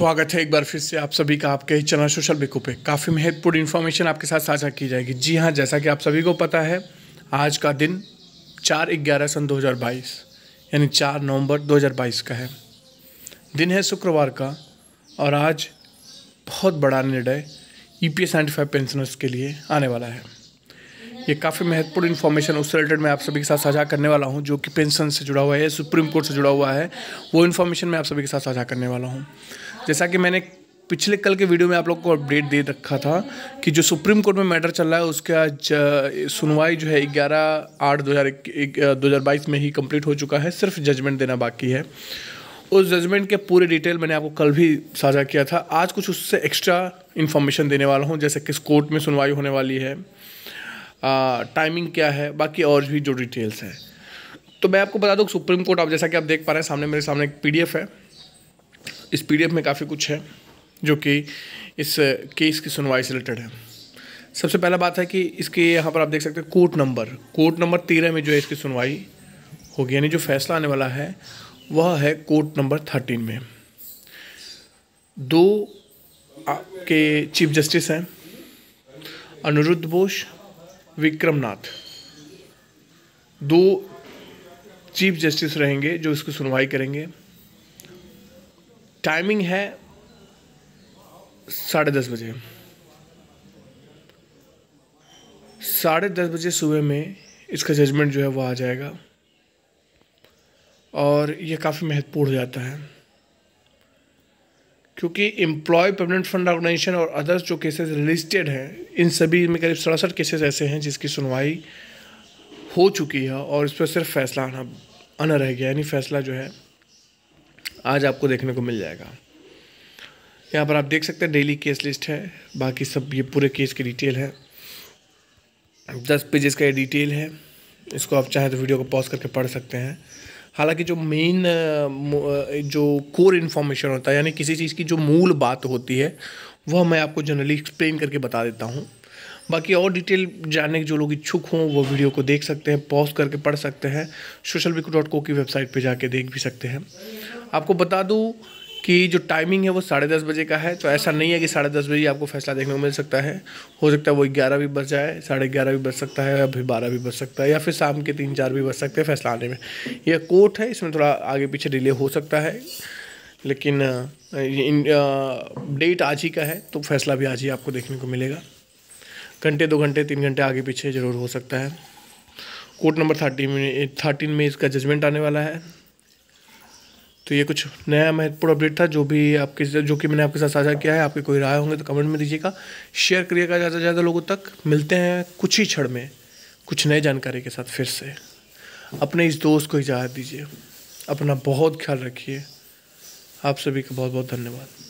स्वागत है एक बार फिर से आप सभी का आपके ही चैनल सोशल बिको पे काफ़ी महत्वपूर्ण इन्फॉर्मेशन आपके साथ साझा की जाएगी जी हाँ जैसा कि आप सभी को पता है आज का दिन चार ग्यारह सन 2022 यानी चार नवंबर 2022 का है दिन है शुक्रवार का और आज बहुत बड़ा निर्णय ई पी एस पेंशनर्स के लिए आने वाला है ये काफ़ी महत्वपूर्ण इन्फॉर्मेशन उस रिलेटेड मैं आप सभी के साथ साझा करने वाला हूँ जो कि पेंशन से जुड़ा हुआ है सुप्रीम कोर्ट से जुड़ा हुआ है वो इन्फॉर्मेशन मैं आप सभी के साथ साझा करने वाला हूँ जैसा कि मैंने पिछले कल के वीडियो में आप लोग को अपडेट दे रखा था कि जो सुप्रीम कोर्ट में मैटर चल रहा है उसका सुनवाई जो है ग्यारह आठ दो हज़ार बाईस में ही कंप्लीट हो चुका है सिर्फ जजमेंट देना बाकी है उस जजमेंट के पूरे डिटेल मैंने आपको कल भी साझा किया था आज कुछ उससे एक्स्ट्रा इन्फॉर्मेशन देने वाला हूँ जैसे किस कोर्ट में सुनवाई होने वाली है आ, टाइमिंग क्या है बाकी और भी जो डिटेल्स हैं तो मैं आपको बता दूँ सुप्रीम कोर्ट आप जैसा कि आप देख पा रहे हैं सामने मेरे सामने एक पी है इस पी में काफ़ी कुछ है जो कि इस केस की सुनवाई से रिलेटेड है सबसे पहला बात है कि इसके यहाँ पर आप देख सकते हैं कोर्ट नंबर कोर्ट नंबर तेरह में जो है इसकी सुनवाई होगी यानी जो फैसला आने वाला है वह है कोर्ट नंबर थर्टीन में दो के चीफ जस्टिस हैं अनिरुद्ध बोस विक्रम नाथ दो चीफ जस्टिस रहेंगे जो इसकी सुनवाई करेंगे टाइमिंग है साढ़े दस बजे साढ़े दस बजे सुबह में इसका जजमेंट जो है वो आ जाएगा और ये काफ़ी महत्वपूर्ण हो जाता है क्योंकि एम्प्लॉय परमानेंट फंड ऑर्गेनाइजेशन और अदर्स जो केसेस लिस्टेड हैं इन सभी में करीब सड़सठ केसेस ऐसे हैं जिसकी सुनवाई हो चुकी है और इस पर सिर्फ फैसला आना आना रह गया यानी फैसला जो है आज आपको देखने को मिल जाएगा यहाँ पर आप देख सकते हैं डेली केस लिस्ट है बाकी सब ये पूरे केस की डिटेल है दस पेजेस का ये डिटेल है इसको आप चाहें तो वीडियो को पॉज करके पढ़ सकते हैं हालांकि जो मेन जो कोर इन्फॉर्मेशन होता है यानी किसी चीज़ की जो मूल बात होती है वह मैं आपको जनरली एक्सप्लेन करके बता देता हूँ बाकी और डिटेल जानने के जो लोग इच्छुक हों वो वीडियो को देख सकते हैं पॉज करके पढ़ सकते हैं सोशल डॉट को की वेबसाइट पर जाके देख भी सकते हैं आपको बता दूँ कि जो टाइमिंग है वो साढ़े दस बजे का है तो ऐसा नहीं है कि साढ़े दस बजे आपको फैसला देखने को मिल सकता है हो सकता है वो ग्यारह भी बज जाए साढ़े ग्यारह भी बज सकता है या फिर बारह भी बज सकता है या फिर शाम के तीन चार भी बज सकते हैं फैसला आने में यह कोर्ट है इसमें थोड़ा आगे पीछे डिले हो सकता है लेकिन डेट आज ही का है तो फैसला भी आज ही आपको देखने को मिलेगा घंटे दो घंटे तीन घंटे आगे पीछे ज़रूर हो सकता है कोर्ट नंबर थर्टीन में थर्टीन में इसका जजमेंट आने वाला है तो ये कुछ नया महत्वपूर्ण अपडेट था जो भी आपके जो कि मैंने आपके साथ साझा किया है आपके कोई राय होंगे तो कमेंट में दीजिएगा शेयर करिएगा ज़्यादा से ज़्यादा लोगों तक मिलते हैं कुछ ही क्षण में कुछ नए जानकारी के साथ फिर से अपने इस दोस्त को इजाज़त दीजिए अपना बहुत ख्याल रखिए आप सभी का बहुत बहुत धन्यवाद